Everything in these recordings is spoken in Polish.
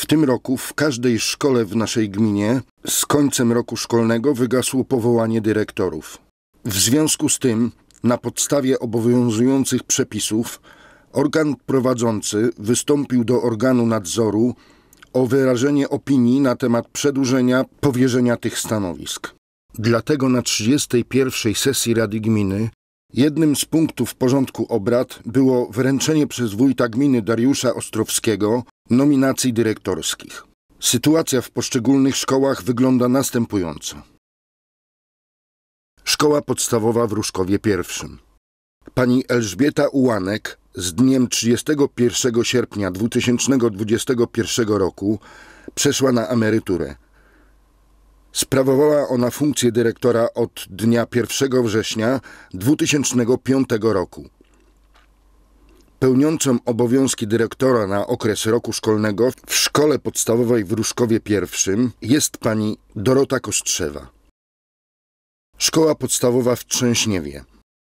W tym roku w każdej szkole w naszej gminie z końcem roku szkolnego wygasło powołanie dyrektorów. W związku z tym, na podstawie obowiązujących przepisów, organ prowadzący wystąpił do organu nadzoru o wyrażenie opinii na temat przedłużenia powierzenia tych stanowisk. Dlatego na 31. sesji Rady Gminy Jednym z punktów porządku obrad było wręczenie przez wójta gminy Dariusza Ostrowskiego nominacji dyrektorskich. Sytuacja w poszczególnych szkołach wygląda następująco. Szkoła podstawowa w Różkowie I. Pani Elżbieta Ułanek z dniem 31 sierpnia 2021 roku przeszła na emeryturę. Sprawowała ona funkcję dyrektora od dnia 1 września 2005 roku. Pełniącą obowiązki dyrektora na okres roku szkolnego w szkole podstawowej w Różkowie I jest pani Dorota Kostrzewa. Szkoła podstawowa w Trzęśniewie.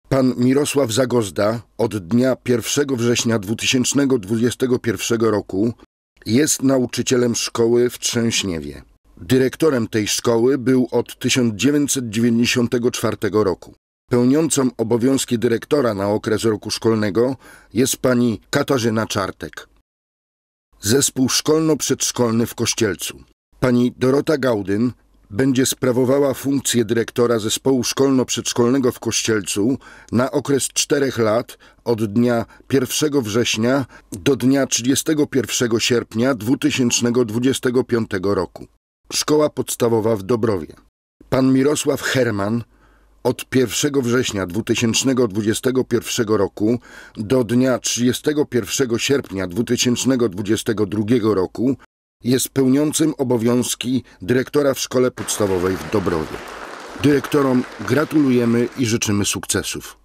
Pan Mirosław Zagozda od dnia 1 września 2021 roku jest nauczycielem szkoły w Trzęśniewie. Dyrektorem tej szkoły był od 1994 roku. Pełniącą obowiązki dyrektora na okres roku szkolnego jest pani Katarzyna Czartek. Zespół szkolno-przedszkolny w Kościelcu. Pani Dorota Gaudyn będzie sprawowała funkcję dyrektora zespołu szkolno-przedszkolnego w Kościelcu na okres czterech lat od dnia 1 września do dnia 31 sierpnia 2025 roku. Szkoła podstawowa w Dobrowie. Pan Mirosław Herman od 1 września 2021 roku do dnia 31 sierpnia 2022 roku jest pełniącym obowiązki dyrektora w szkole podstawowej w Dobrowie. Dyrektorom gratulujemy i życzymy sukcesów.